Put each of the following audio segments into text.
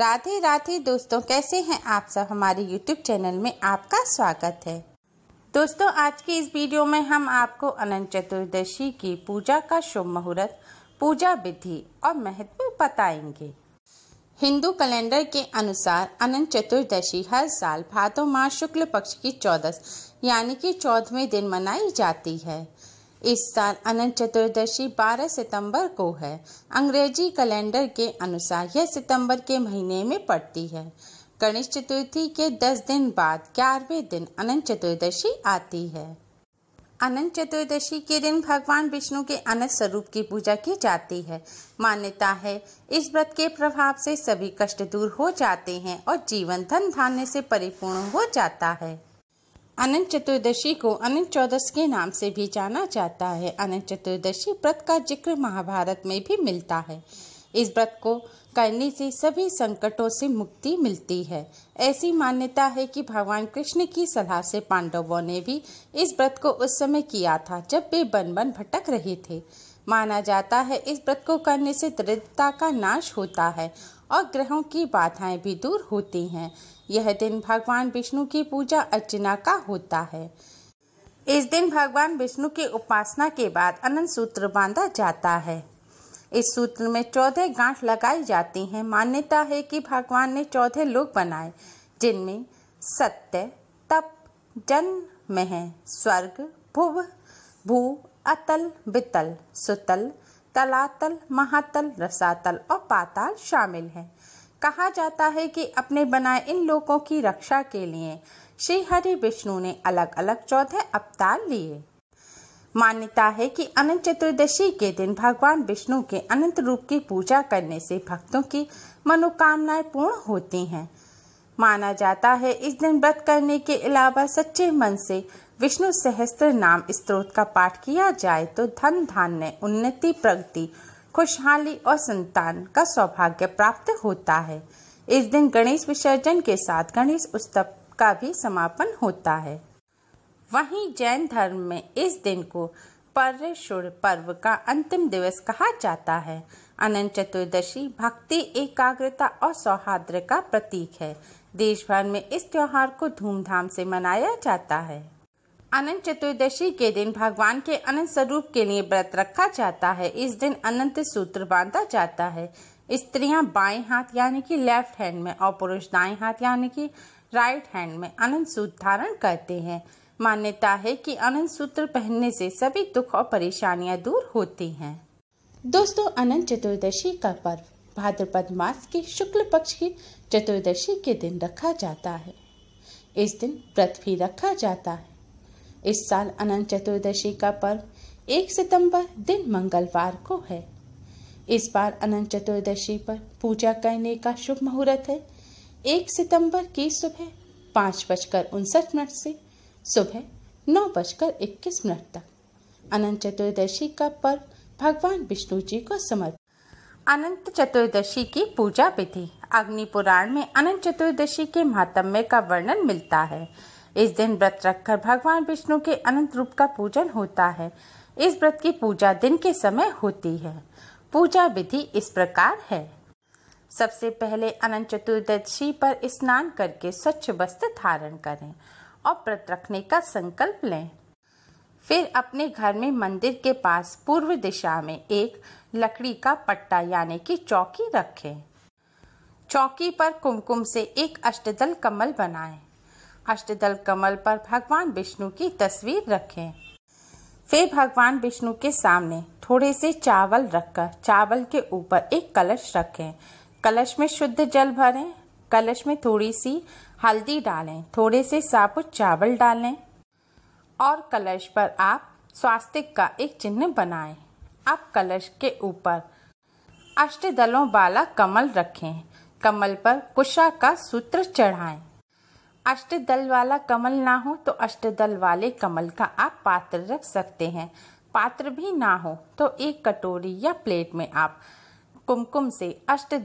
राधे राधे दोस्तों कैसे हैं आप सब हमारे YouTube चैनल में आपका स्वागत है दोस्तों आज की इस वीडियो में हम आपको अनंत चतुर्दशी की पूजा का शुभ मुहूर्त पूजा विधि और महत्व बताएंगे हिंदू कैलेंडर के अनुसार अनंत चतुर्दशी हर साल भादो माह शुक्ल पक्ष की चौदस यानी कि चौदहवें दिन मनाई जाती है इस साल अनंत चतुर्दशी 12 सितंबर को है अंग्रेजी कैलेंडर के अनुसार यह सितंबर के महीने में पड़ती है गणेश चतुर्थी के 10 दिन बाद ग्यारहवें दिन अनंत चतुर्दशी आती है अनंत चतुर्दशी के दिन भगवान विष्णु के अनंत स्वरूप की पूजा की जाती है मान्यता है इस व्रत के प्रभाव से सभी कष्ट दूर हो जाते हैं और जीवन धन धान्य से परिपूर्ण हो जाता है अनंत चतुर्दशी को अनंत चौदस के नाम से भी जाना जाता है अनंत चतुर्दशी व्रत का जिक्र महाभारत में भी मिलता है इस व्रत को करने से सभी संकटों से मुक्ति मिलती है ऐसी मान्यता है कि भगवान कृष्ण की सलाह से पांडवों ने भी इस व्रत को उस समय किया था जब वे बन बन भटक रहे थे माना जाता है इस व्रत को करने से दृढ़ता का नाश होता है और ग्रहों की बाधाएं भी दूर होती हैं यह दिन भगवान विष्णु की पूजा अर्चना का होता है इस दिन भगवान विष्णु की उपासना के बाद अनंत सूत्र बांधा जाता है इस सूत्र में चौदह गांठ लगाई जाती हैं मान्यता है कि भगवान ने चौदह लोग बनाए जिनमें सत्य तप जन मह स्वर्ग भुव भू अतल बितल सुतल तलातल महातल रसातल और पाताल शामिल हैं कहा जाता है कि अपने बनाए इन लोकों की रक्षा के लिए श्री हरि विष्णु ने अलग अलग चौदह अवतार लिए मान्यता है कि अनंत चतुर्दशी के दिन भगवान विष्णु के अनंत रूप की पूजा करने से भक्तों की मनोकामनाएं पूर्ण होती हैं माना जाता है इस दिन व्रत करने के अलावा सच्चे मन से विष्णु सहस्त्र नाम स्त्रोत का पाठ किया जाए तो धन धान्य उन्नति प्रगति खुशहाली और संतान का सौभाग्य प्राप्त होता है इस दिन गणेश विसर्जन के साथ गणेश उत्सव का भी समापन होता है वहीं जैन धर्म में इस दिन को पर्युर पर्व का अंतिम दिवस कहा जाता है अनंत चतुर्दशी भक्ति एकाग्रता और सौहार्द का प्रतीक है देश भर में इस त्योहार को धूमधाम से मनाया जाता है अनंत चतुर्दशी के दिन भगवान के अनंत स्वरूप के लिए व्रत रखा जाता है इस दिन अनंत सूत्र बांधा जाता है स्त्रियां बाएं हाथ यानी कि लेफ्ट हैंड में और पुरुष दाएं हाथ यानी कि राइट हैंड में अनंत सूत्र धारण करते हैं मान्यता है कि अनंत सूत्र पहनने से सभी दुख और परेशानियां दूर होती हैं दोस्तों अनंत चतुर्दशी का पर्व भाद्रपद मास के शुक्ल पक्ष की चतुर्दशी के दिन रखा जाता है इस दिन व्रत भी रखा जाता है इस साल अनंत चतुर्दशी का पर्व एक सितंबर दिन मंगलवार को है इस बार अनंत चतुर्दशी पर पूजा करने का शुभ मुहूर्त है एक सितंबर की सुबह पाँच बजकर उनसठ मिनट से सुबह नौ बजकर इक्कीस मिनट तक अनंत चतुर्दशी का पर्व भगवान विष्णु जी को समर्पित अनंत चतुर्दशी की पूजा विधि अग्नि पुराण में अनंत चतुर्दशी के महात्म्य का वर्णन मिलता है इस दिन व्रत रखकर भगवान विष्णु के अनंत रूप का पूजन होता है इस व्रत की पूजा दिन के समय होती है पूजा विधि इस प्रकार है सबसे पहले अनंत चतुर्दशी पर स्नान करके स्वच्छ वस्त्र धारण करें और व्रत रखने का संकल्प लें फिर अपने घर में मंदिर के पास पूर्व दिशा में एक लकड़ी का पट्टा यानी कि चौकी रखें चौकी पर कुमकुम से एक अष्टदल कमल बनाएं। अष्टदल कमल पर भगवान विष्णु की तस्वीर रखें फिर भगवान विष्णु के सामने थोड़े से चावल रखकर चावल के ऊपर एक कलश रखें कलश में शुद्ध जल भरें कलश में थोड़ी सी हल्दी डालें थोड़े से साबुत चावल डालें और कलश पर आप स्वास्तिक का एक चिन्ह बनाएं। आप कलश के ऊपर अष्ट दलों वाला कमल रखें कमल पर कुशा का सूत्र चढ़ाएं। दल वाला कमल ना हो तो अष्ट दल वाले कमल का आप पात्र रख सकते हैं पात्र भी ना हो तो एक कटोरी या प्लेट में आप कुमकुम से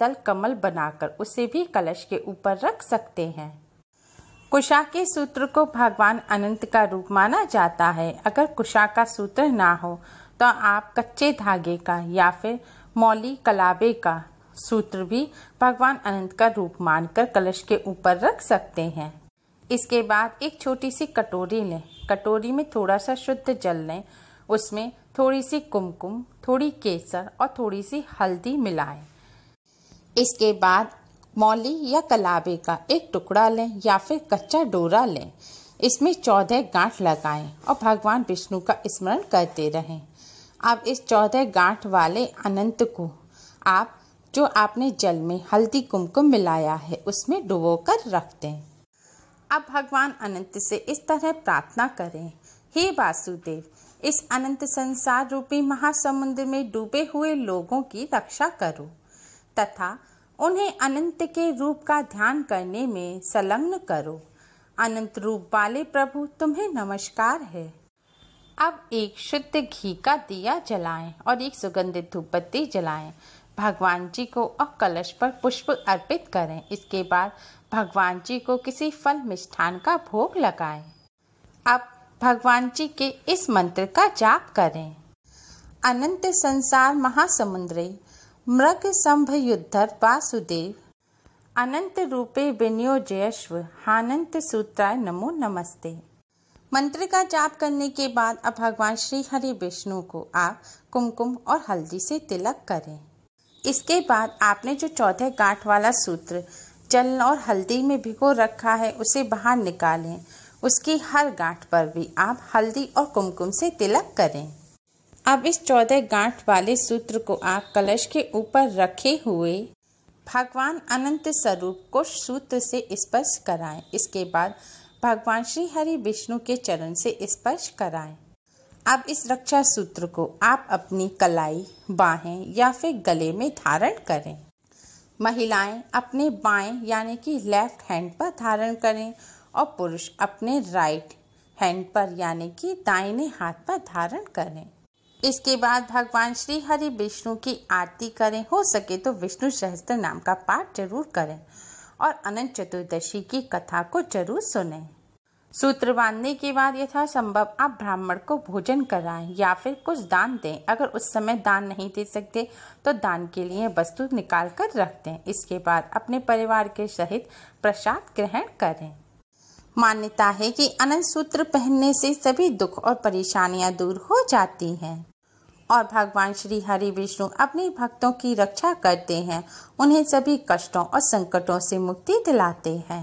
दल कमल बनाकर उसे भी कलश के ऊपर रख सकते हैं कुशा के सूत्र को भगवान अनंत का रूप माना जाता है अगर कुशा का सूत्र ना हो तो आप कच्चे धागे का या फिर मौली कलाबे का सूत्र भी भगवान अनंत का रूप मानकर कलश के ऊपर रख सकते हैं इसके बाद एक छोटी सी कटोरी लें कटोरी में थोड़ा सा शुद्ध जल लें उसमें थोड़ी सी कुमकुम थोड़ी केसर और थोड़ी सी हल्दी मिलाएं इसके बाद मौली या कलाबे का एक टुकड़ा लें या फिर कच्चा डोरा लें इसमें चौदह गांठ लगाएं और भगवान विष्णु का स्मरण करते रहें अब इस चौदह गांठ वाले अनंत को आप जो आपने जल में हल्दी कुमकुम मिलाया है उसमें डुबो कर रख दें अब भगवान अनंत से इस तरह प्रार्थना करें हे वासुदेव इस अनंत संसार रूपी महासमुंद में डूबे हुए लोगों की रक्षा करो तथा उन्हें अनंत के रूप का ध्यान करने में संलग्न करो अनंत रूप वाले प्रभु तुम्हें नमस्कार है अब एक शुद्ध घी का दिया जलाएं और एक सुगंधित धूपबत्ती जलाएं भगवान जी को और कलश पर पुष्प अर्पित करें इसके बाद भगवान जी को किसी फल मिष्ठान का भोग लगाएं अब भगवान जी के इस मंत्र का जाप करें अनंत संसार महासमुद्रे मृग संभ युद्धर वासुदेव अनंत रूपे विनियोजयश्व हानंत सूत्राय नमो नमस्ते मंत्र का जाप करने के बाद अब भगवान श्री हरि विष्णु को आप कुमकुम और हल्दी से तिलक करें इसके बाद आपने जो चौथे गांठ वाला सूत्र जल और हल्दी में भिगो रखा है उसे बाहर निकालें उसकी हर गांठ पर भी आप हल्दी और कुमकुम से तिलक करें अब इस चौदह गांठ वाले सूत्र को आप कलश के ऊपर रखे हुए भगवान अनंत स्वरूप को सूत्र से स्पर्श कराएं इसके बाद भगवान श्री हरि विष्णु के चरण से स्पर्श कराएं अब इस रक्षा सूत्र को आप अपनी कलाई बाहें या फिर गले में धारण करें महिलाएं अपने बाएं यानी कि लेफ्ट हैंड पर धारण करें और पुरुष अपने राइट हैंड पर यानी कि दाहिने हाथ पर धारण करें इसके बाद भगवान श्री हरि विष्णु की आरती करें हो सके तो विष्णु सहस्त्र नाम का पाठ जरूर करें और अनंत चतुर्दशी की कथा को जरूर सुने सूत्र बांधने के बाद यथासंभव आप ब्राह्मण को भोजन कराएं या फिर कुछ दान दें अगर उस समय दान नहीं दे सकते तो दान के लिए वस्तु निकाल कर रख दें इसके बाद अपने परिवार के सहित प्रसाद ग्रहण करें मान्यता है कि अनंत सूत्र पहनने से सभी दुख और परेशानियां दूर हो जाती हैं और भगवान श्री हरि विष्णु अपने भक्तों की रक्षा करते हैं उन्हें सभी कष्टों और संकटों से मुक्ति दिलाते हैं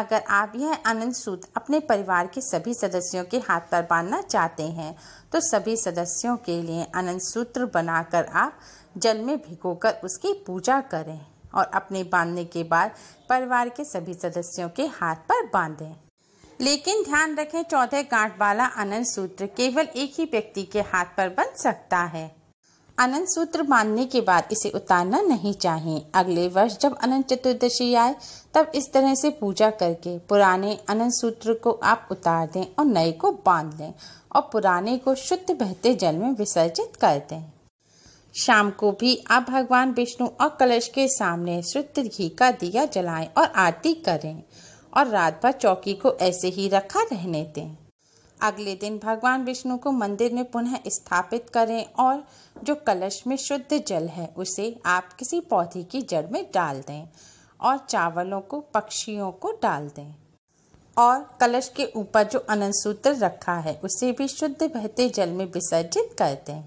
अगर आप यह आनंद सूत्र अपने परिवार के सभी सदस्यों के हाथ पर बांधना चाहते हैं तो सभी सदस्यों के लिए आनंद सूत्र बनाकर आप जल में भिगोकर उसकी पूजा करें और अपने बांधने के बाद परिवार के सभी सदस्यों के हाथ पर बांधें लेकिन ध्यान रखें चौथे गांठ वाला अनंत सूत्र केवल एक ही व्यक्ति के हाथ पर बन सकता है अनंत सूत्र बांधने के बाद इसे उतारना नहीं चाहिए अगले वर्ष जब अनंत चतुर्दशी आए तब इस तरह से पूजा करके पुराने अनंत सूत्र को आप उतार दें और नए को बांध लें और पुराने को शुद्ध बहते जल में विसर्जित कर दें शाम को भी आप भगवान विष्णु और कलश के सामने शुद्ध घी का दिया जलाएं और आरती करें और रात भर चौकी को ऐसे ही रखा रहने दें अगले दिन भगवान विष्णु को मंदिर में पुनः स्थापित करें और जो कलश में शुद्ध जल है उसे आप किसी पौधे की जड़ में डाल दें और चावलों को पक्षियों को डाल दें और कलश के ऊपर जो अनंत सूत्र रखा है उसे भी शुद्ध बहते जल में विसर्जित कर दें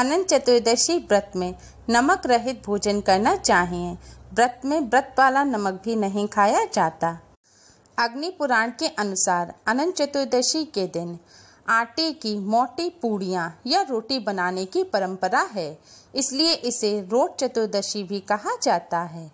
अनंत चतुर्दशी व्रत में नमक रहित भोजन करना चाहिए व्रत में व्रत वाला नमक भी नहीं खाया जाता अग्नि पुराण के अनुसार अनंत चतुर्दशी के दिन आटे की मोटी पूड़िया या रोटी बनाने की परंपरा है इसलिए इसे रोट चतुर्दशी भी कहा जाता है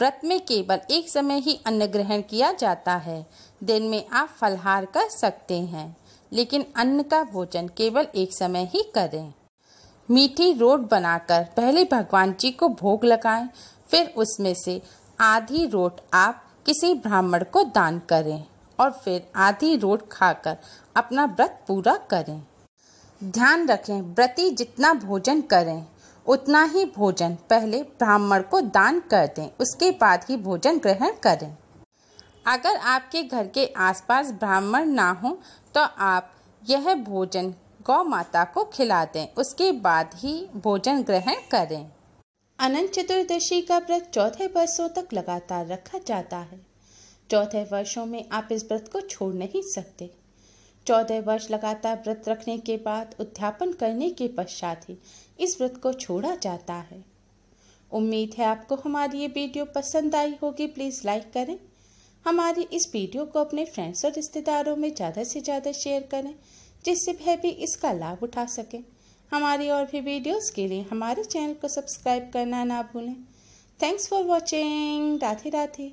व्रत में केवल एक समय ही अन्न ग्रहण किया जाता है दिन में आप फलहार कर सकते हैं लेकिन अन्न का भोजन केवल एक समय ही करें मीठी रोट बनाकर पहले भगवान जी को भोग लगाएं फिर उसमें से आधी रोट आप किसी ब्राह्मण को दान करें और फिर आधी रोट खाकर अपना व्रत पूरा करें ध्यान रखें व्रती जितना भोजन करें उतना ही भोजन पहले ब्राह्मण को दान कर दें उसके बाद ही भोजन ग्रहण करें अगर आपके घर के आसपास ब्राह्मण ना हो तो आप यह भोजन गौ माता को खिला दें उसके बाद ही भोजन ग्रहण करें अनंत चतुर्दशी का व्रत चौथे वर्षों तक लगातार रखा जाता है चौथे वर्षों में आप इस व्रत को छोड़ नहीं सकते चौदह वर्ष लगातार व्रत रखने के बाद उद्यापन करने के पश्चात ही इस व्रत को छोड़ा जाता है उम्मीद है आपको हमारी ये वीडियो पसंद आई होगी प्लीज़ लाइक करें हमारी इस वीडियो को अपने फ्रेंड्स और रिश्तेदारों में ज़्यादा से ज़्यादा शेयर करें जिससे वह भी इसका लाभ उठा सकें हमारी और भी वीडियोस के लिए हमारे चैनल को सब्सक्राइब करना ना भूलें thanks for watching Radhe Radhe